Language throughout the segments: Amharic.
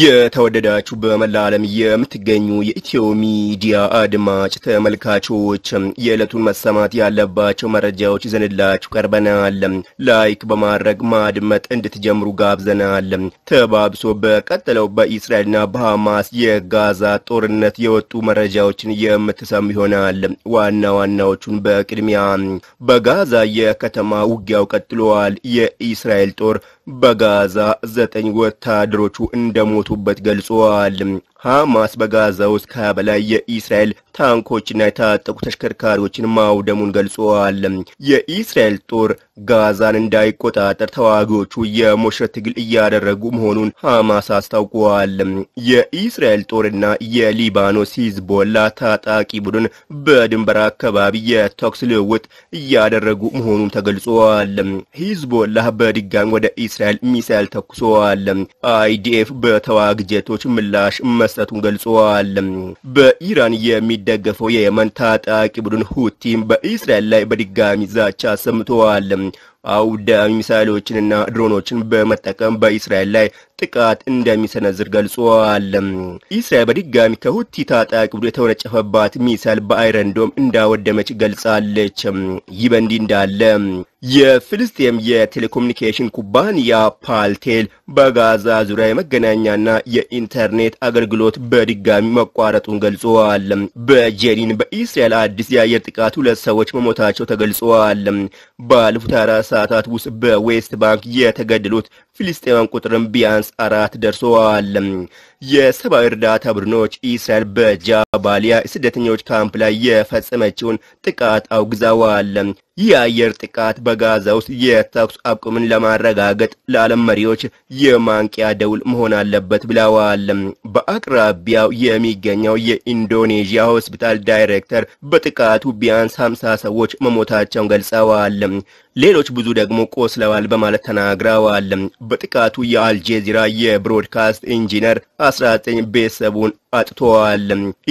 የተወደዳችሁ በመላ ዓለም የምትገኙ የኢትዮ ሚዲያ አድማጭ ተመልካቾች የዕለቱን መሰማት ያለባቸው መረጃዎች ይዘንላችሁ ቀርበናል። ላይክ በማድረግ ማድመጥ እንድትጀምሩ ጋብዘናል። ተባብሶ በቀጠለው በእስራኤልና በሐማስ የጋዛ ጦርነት የወጡ መረጃዎችን የምትሰሙ ይሆናል። ዋና ዋናዎቹን በቅድሚያ በጋዛ የከተማ ውጊያው ቀጥሏል። የእስራኤል ጦር በጋዛ ዘጠኝ ወታደሮቹ እንደሞቱበት ገልጿል። ሐማስ በጋዛ ውስጥ ከሀያ በላይ የኢስራኤል ታንኮችና የታጠቁ ተሽከርካሪዎችን ማውደሙን ገልጿል። የኢስራኤል ጦር ጋዛን እንዳይቆጣጠር ተዋጊዎቹ የሞሸት ትግል እያደረጉ መሆኑን ሐማስ አስታውቋል። የኢስራኤል ጦርና የሊባኖስ ሂዝቦላ ታጣቂ ቡድን በድንበር አካባቢ የተኩስ ልውውጥ እያደረጉ መሆኑን ተገልጿል። ሂዝቦላ በድጋሚ ወደ እስራኤል ሚሳኤል ተኩሰዋል። አይዲኤፍ በተዋጊ ጀቶች ምላሽ መስጠቱን ገልጸዋል። በኢራን የሚደገፈው የየመን ታጣቂ ቡድን ሁቲም በእስራኤል ላይ በድጋሚ ዛቻ ሰምተዋል። አውዳሚ ሚሳይሎችንና ድሮኖችን በመጠቀም በእስራኤል ላይ ጥቃት እንደሚሰነዝር ገልጿል። እስራኤል በድጋሚ ከሁቲ ታጣቂ ቡድን የተወነጨፈባት ሚሳይል በአይረንዶም እንዳወደመች ገልጻለች። ይህ በእንዲህ እንዳለ የፍልስጤም የቴሌኮሙኒኬሽን ኩባንያ ፓልቴል በጋዛ ዙሪያ የመገናኛና የኢንተርኔት አገልግሎት በድጋሚ መቋረጡን ገልጿል። በጄኒን በኢስራኤል አዲስ የአየር ጥቃት ሁለት ሰዎች መሞታቸው ተገልጿል። ባለፉት አራት ሰዓታት ውስጥ በዌስት ባንክ የተገደሉት ፊልስጤማን ቁጥርም ቢያንስ አራት ደርሰዋል። የሰብአዊ እርዳታ ቡድኖች እስራኤል በጃባሊያ ስደተኞች ካምፕ ላይ የፈጸመችውን ጥቃት አውግዘዋል። ይህ የአየር ጥቃት በጋዛ ውስጥ የተኩስ አቁምን ለማረጋገጥ ለዓለም መሪዎች የማንቂያ ደውል መሆን አለበት ብለዋል። በአቅራቢያው የሚገኘው የኢንዶኔዥያ ሆስፒታል ዳይሬክተር በጥቃቱ ቢያንስ ሀምሳ ሰዎች መሞታቸውን ገልጸዋል። ሌሎች ብዙ ደግሞ ቆስለዋል በማለት ተናግረዋል። በጥቃቱ የአልጄዚራ የብሮድካስት ኢንጂነር 19 ቤተሰቡን አጥተዋል።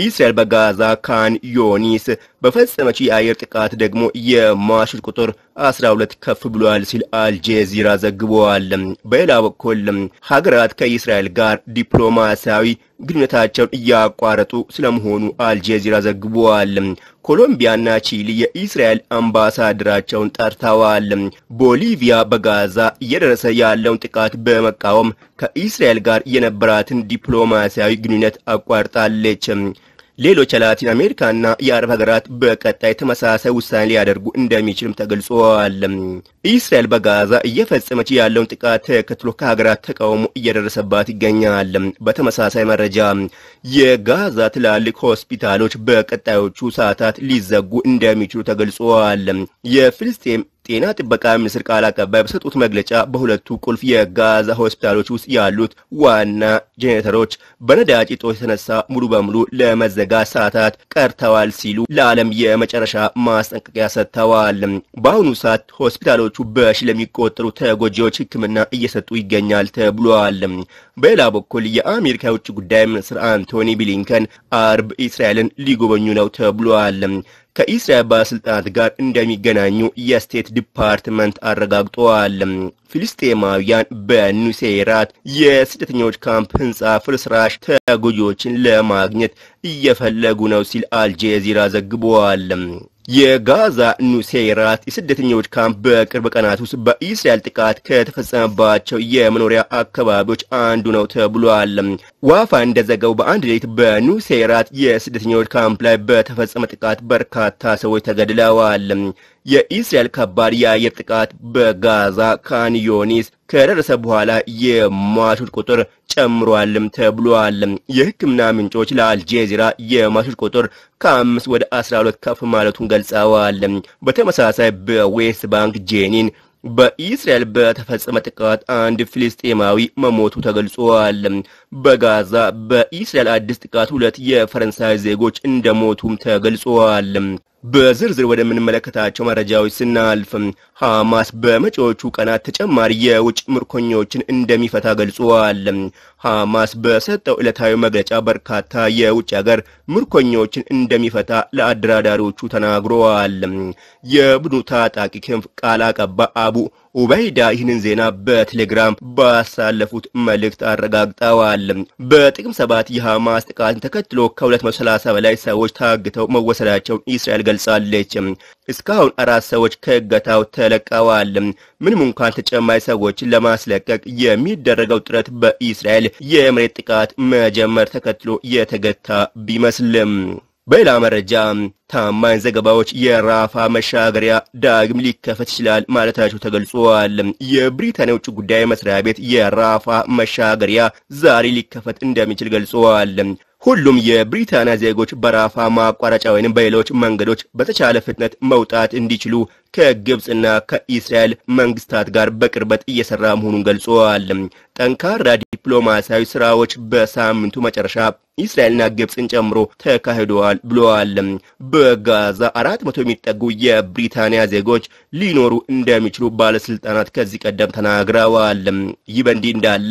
እስራኤል በጋዛ ካን ዮኒስ በፈጸመችው የአየር ጥቃት ደግሞ የሟቾች ቁጥር 12 ከፍ ብሏል ሲል አልጄዚራ ዘግቧል። በሌላ በኩል ሀገራት ከእስራኤል ጋር ዲፕሎማሲያዊ ግንኙነታቸውን እያቋረጡ ስለመሆኑ አልጄዚራ ዘግቧል። ኮሎምቢያና ቺሊ የእስራኤል አምባሳደራቸውን ጠርተዋል። ቦሊቪያ በጋዛ እየደረሰ ያለውን ጥቃት በመቃወም ከእስራኤል ጋር የነበራትን ዲፕሎማሲያዊ ግንኙነት አቋርጣለች። ሌሎች የላቲን አሜሪካና የአረብ ሀገራት በቀጣይ ተመሳሳይ ውሳኔ ሊያደርጉ እንደሚችልም ተገልጿል። እስራኤል በጋዛ እየፈጸመች ያለውን ጥቃት ተከትሎ ከሀገራት ተቃውሞ እየደረሰባት ይገኛል። በተመሳሳይ መረጃ የጋዛ ትላልቅ ሆስፒታሎች በቀጣዮቹ ሰዓታት ሊዘጉ እንደሚችሉ ተገልጿል። የፍልስጤም ጤና ጥበቃ ሚኒስትር ቃል አቀባይ በሰጡት መግለጫ በሁለቱ ቁልፍ የጋዛ ሆስፒታሎች ውስጥ ያሉት ዋና ጄኔሬተሮች በነዳጅ እጦት የተነሳ ሙሉ በሙሉ ለመዘጋት ሰዓታት ቀርተዋል ሲሉ ለዓለም የመጨረሻ ማስጠንቀቂያ ሰጥተዋል። በአሁኑ ሰዓት ሆስፒታሎቹ በሺ ለሚቆጠሩ ተጎጂዎች ሕክምና እየሰጡ ይገኛል ተብሏል። በሌላ በኩል የአሜሪካ የውጭ ጉዳይ ሚኒስትር አንቶኒ ብሊንከን አርብ እስራኤልን ሊጎበኙ ነው ተብሏል። ከኢስራኤል ባለስልጣናት ጋር እንደሚገናኙ የስቴት ዲፓርትመንት አረጋግጠዋል። ፊልስጤማውያን በኑሴራት የስደተኞች ካምፕ ህንፃ ፍርስራሽ ተጎጂዎችን ለማግኘት እየፈለጉ ነው ሲል አልጄዚራ ዘግቧል። የጋዛ ኑሴይራት የስደተኞች ካምፕ በቅርብ ቀናት ውስጥ በኢስራኤል ጥቃት ከተፈጸመባቸው የመኖሪያ አካባቢዎች አንዱ ነው ተብሏል። ዋፋ እንደዘገቡ በአንድ ሌሊት በኑሴይራት የስደተኞች ካምፕ ላይ በተፈጸመ ጥቃት በርካታ ሰዎች ተገድለዋል። የኢስራኤል ከባድ የአየር ጥቃት በጋዛ ካን ከደረሰ በኋላ የሟቾች ቁጥር ጨምሯልም ተብሏል። የሕክምና ምንጮች ለአልጄዚራ የሟቾች ቁጥር ከአምስት ወደ 12 ከፍ ማለቱን ገልጸዋል። በተመሳሳይ በዌስት ባንክ ጄኒን በኢስራኤል በተፈጸመ ጥቃት አንድ ፍልስጤማዊ መሞቱ ተገልጿል። በጋዛ በኢስራኤል አዲስ ጥቃት ሁለት የፈረንሳይ ዜጎች እንደሞቱም ተገልጿል። በዝርዝር ወደምንመለከታቸው መረጃዎች ስናልፍ ሐማስ በመጪዎቹ ቀናት ተጨማሪ የውጭ ምርኮኞችን እንደሚፈታ ገልጿል። ሐማስ በሰጠው ዕለታዊ መግለጫ በርካታ የውጭ ሀገር ምርኮኞችን እንደሚፈታ ለአደራዳሪዎቹ ተናግረዋል። የቡድኑ ታጣቂ ክንፍ ቃል አቀባ አቡ ኡበይዳ ይህንን ዜና በቴሌግራም ባሳለፉት መልእክት አረጋግጠዋል። በጥቅም ሰባት የሐማስ ጥቃትን ተከትሎ ከ230 በላይ ሰዎች ታግተው መወሰዳቸውን እስራኤል ገልጻለች። እስካሁን አራት ሰዎች ከእገታው ተለቀዋል። ምንም እንኳን ተጨማሪ ሰዎችን ለማስለቀቅ የሚደረገው ጥረት በእስራኤል የመሬት ጥቃት መጀመር ተከትሎ የተገታ ቢመስልም በሌላ መረጃ ታማኝ ዘገባዎች የራፋ መሻገሪያ ዳግም ሊከፈት ይችላል ማለታቸው ተገልጿል። የብሪታንያ ውጭ ጉዳይ መስሪያ ቤት የራፋ መሻገሪያ ዛሬ ሊከፈት እንደሚችል ገልጿል። ሁሉም የብሪታንያ ዜጎች በራፋ ማቋረጫ ወይም በሌሎች መንገዶች በተቻለ ፍጥነት መውጣት እንዲችሉ ከግብፅና ከእስራኤል መንግስታት ጋር በቅርበት እየሰራ መሆኑን ገልጿል። ጠንካራ ዲፕሎማሲያዊ ስራዎች በሳምንቱ መጨረሻ እስራኤልና ግብፅን ጨምሮ ተካሂደዋል ብለዋል። በጋዛ አራት መቶ የሚጠጉ የብሪታንያ ዜጎች ሊኖሩ እንደሚችሉ ባለስልጣናት ከዚህ ቀደም ተናግረዋል። ይህ በእንዲህ እንዳለ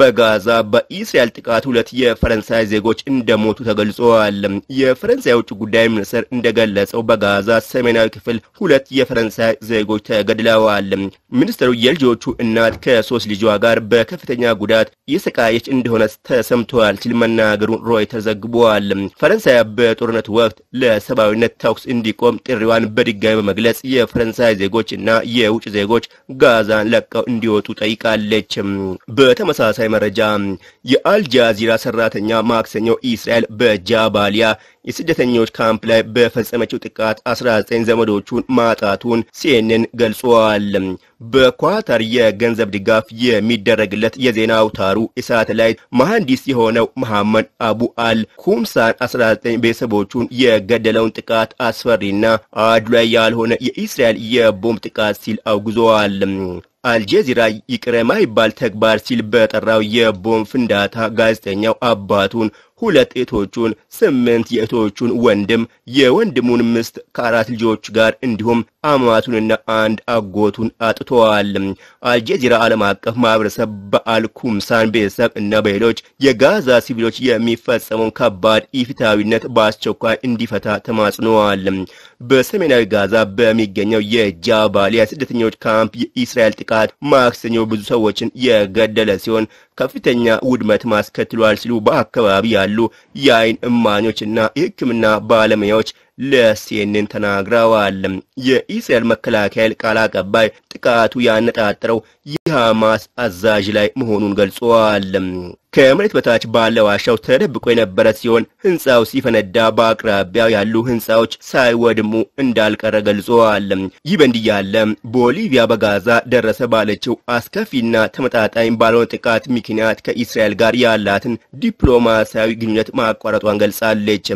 በጋዛ በእስራኤል ጥቃት ሁለት የፈረንሳይ ዜጎች እንደሞቱ ተገልጸዋል። የፈረንሳይ ውጭ ጉዳይ ሚኒስትር እንደገለጸው በጋዛ ሰሜናዊ ክፍል ሁለት የፈረንሳይ ዜጎች ተገድለዋል። ሚኒስትሩ የልጆቹ እናት ከሶስት ልጇ ጋር በከፍተኛ ጉዳት የሰቃየች እንደሆነ ተሰምተዋል ሲል መናገሩን ሮይተር ዘግቧል። ፈረንሳይ በጦርነት ወቅት ለሰብአዊነት ተኩስ እንዲቆም ጥሪዋን በድጋሚ በመግለጽ የፈረንሳይ ዜጎች እና የውጭ ዜጎች ጋዛን ለቀው እንዲወጡ ጠይቃለች። በተመሳሳይ መረጃ የአልጃዚራ ሰራተኛ ማክሰኞ ኢስራኤል በጃባሊያ የስደተኞች ካምፕ ላይ በፈጸመችው ጥቃት 19 ዘመዶቹን ማጣቱን ሲኤንኤን ገልጿል። በኳታር የገንዘብ ድጋፍ የሚደረግለት የዜና አውታሩ የሳተላይት መሐንዲስ የሆነው መሐመድ አቡ አል ኩምሳን 19 ቤተሰቦቹን የገደለውን ጥቃት አስፈሪና አድሏይ ያልሆነ የእስራኤል የቦምብ ጥቃት ሲል አውግዘዋል። አልጀዚራ ይቅር የማይባል ተግባር ሲል በጠራው የቦምብ ፍንዳታ ጋዜጠኛው አባቱን ሁለት እህቶቹን፣ ስምንት የእህቶቹን ወንድም፣ የወንድሙን ምስት ከአራት ልጆች ጋር እንዲሁም አማቱንና አንድ አጎቱን አጥተዋል። አልጀዚራ ዓለም አቀፍ ማህበረሰብ በአልኩምሳን ቤተሰብ እና በሌሎች የጋዛ ሲቪሎች የሚፈጸመውን ከባድ ኢፍትሐዊነት በአስቸኳይ እንዲፈታ ተማጽነዋል። በሰሜናዊ ጋዛ በሚገኘው የጃባሊያ ስደተኞች ካምፕ የእስራኤል ጥቃት ማክሰኞ ብዙ ሰዎችን የገደለ ሲሆን ከፍተኛ ውድመት ማስከትሏል ሲሉ በአካባቢ ያሉ የአይን እማኞችና የሕክምና ባለሙያዎች ለሲኤንኤን ተናግረዋል። የኢስራኤል መከላከያ ቃል አቀባይ ጥቃቱ ያነጣጠረው የሐማስ አዛዥ ላይ መሆኑን ገልጿል። ከመሬት በታች ባለ ዋሻው ተደብቆ የነበረ ሲሆን ህንፃው ሲፈነዳ በአቅራቢያው ያሉ ህንፃዎች ሳይወድሙ እንዳልቀረ ገልጿል። ይህ በእንዲህ ያለ ቦሊቪያ በጋዛ ደረሰ ባለችው አስከፊና ተመጣጣኝ ባልሆነ ጥቃት ምክንያት ከእስራኤል ጋር ያላትን ዲፕሎማሲያዊ ግንኙነት ማቋረጧን ገልጻለች።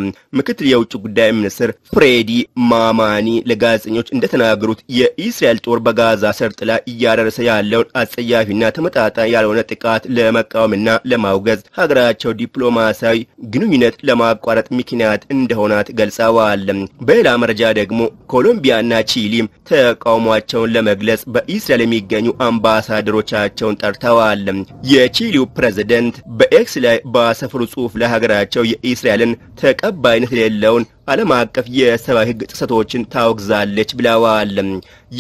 ምክትል የውጭ ጉዳይ ሚኒስትር ሚኒስትር ፍሬዲ ማማኒ ለጋዜጠኞች እንደተናገሩት የኢስራኤል ጦር በጋዛ ሰርጥ ላይ እያደረሰ ያለውን አጸያፊና ተመጣጣኝ ያልሆነ ጥቃት ለመቃወምና ለማውገዝ ሀገራቸው ዲፕሎማሲያዊ ግንኙነት ለማቋረጥ ምክንያት እንደሆናት ገልጸዋል። በሌላ መረጃ ደግሞ ኮሎምቢያና ቺሊም ተቃውሟቸውን ለመግለጽ በኢስራኤል የሚገኙ አምባሳደሮቻቸውን ጠርተዋል። የቺሊው ፕሬዝደንት በኤክስ ላይ ባሰፈሩ ጽሑፍ ላይ ሀገራቸው የኢስራኤልን ተቀባይነት የሌለውን ዓለም አቀፍ የሰብአዊ ሕግ ጥሰቶችን ታወግዛለች ብለዋል።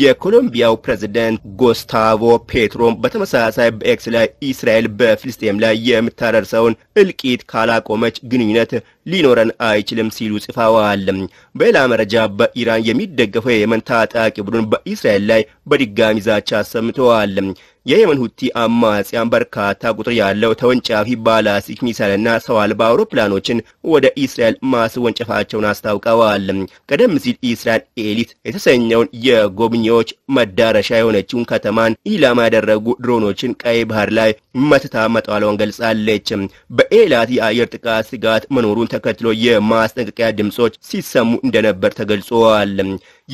የኮሎምቢያው ፕሬዝደንት ጎስታቮ ፔትሮም በተመሳሳይ በኤክስ ላይ እስራኤል በፍልስጤም ላይ የምታደርሰውን እልቂት ካላቆመች ግንኙነት ሊኖረን አይችልም ሲሉ ጽፈዋል። በሌላ መረጃ በኢራን የሚደገፈው የየመን ታጣቂ ቡድን በእስራኤል ላይ በድጋሚ ዛቻ አሰምተዋል። የየመን ሁቲ አማጽያን በርካታ ቁጥር ያለው ተወንጫፊ ባላስቲክ ሚሳይልና ሰው አልባ አውሮፕላኖችን ወደ እስራኤል ማስወንጨፋቸውን አስታውቀዋል። ቀደም ሲል እስራኤል ኤሊት የተሰኘውን የጎብኚዎች መዳረሻ የሆነችውን ከተማን ኢላማ ያደረጉ ድሮኖችን ቀይ ባህር ላይ መትታ መጣሏን ገልጻለች። በኤላት የአየር ጥቃት ስጋት መኖሩን ተከትሎ የማስጠንቀቂያ ድምጾች ሲሰሙ እንደነበር ተገልጿል።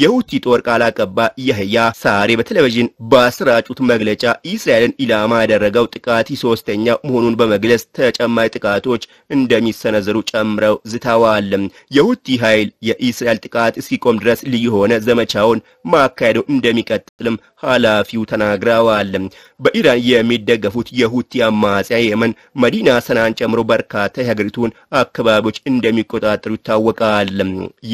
የሁቲ ጦር ቃል አቀባይ ያህያ ሳሬ በቴሌቪዥን ባሰራጩት መግለጫ እስራኤልን ኢላማ ያደረገው ጥቃት ሶስተኛ መሆኑን በመግለጽ ተጨማሪ ጥቃቶች እንደሚሰነዘሩ ጨምረው ዝተዋል። የሁቲ ኃይል የእስራኤል ጥቃት እስኪቆም ድረስ ልዩ የሆነ ዘመቻውን ማካሄዱ እንደሚቀጥልም ኃላፊው ተናግረዋል። በኢራን የሚደገፉት የሁቲ አማጽያ የመን መዲና ሰናን ጨምሮ በርካታ የሀገሪቱን አካባቢዎች እንደሚቆጣጠሩ ይታወቃል።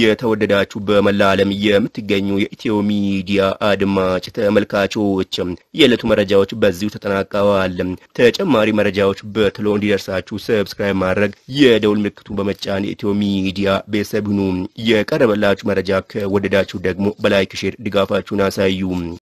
የተወደዳችሁ በመላ ዓለም የምትገኙ የኢትዮ ሚዲያ አድማጭ ተመልካቾች የዕለቱ መረጃዎች በዚሁ ተጠናቀዋል። ተጨማሪ መረጃዎች በትሎ እንዲደርሳችሁ ሰብስክራይብ ማድረግ፣ የደውል ምልክቱን በመጫን የኢትዮ ሚዲያ ቤተሰብ ሁኑ። የቀረበላችሁ መረጃ ከወደዳችሁ ደግሞ በላይክ ሼር ድጋፋችሁን አሳዩ።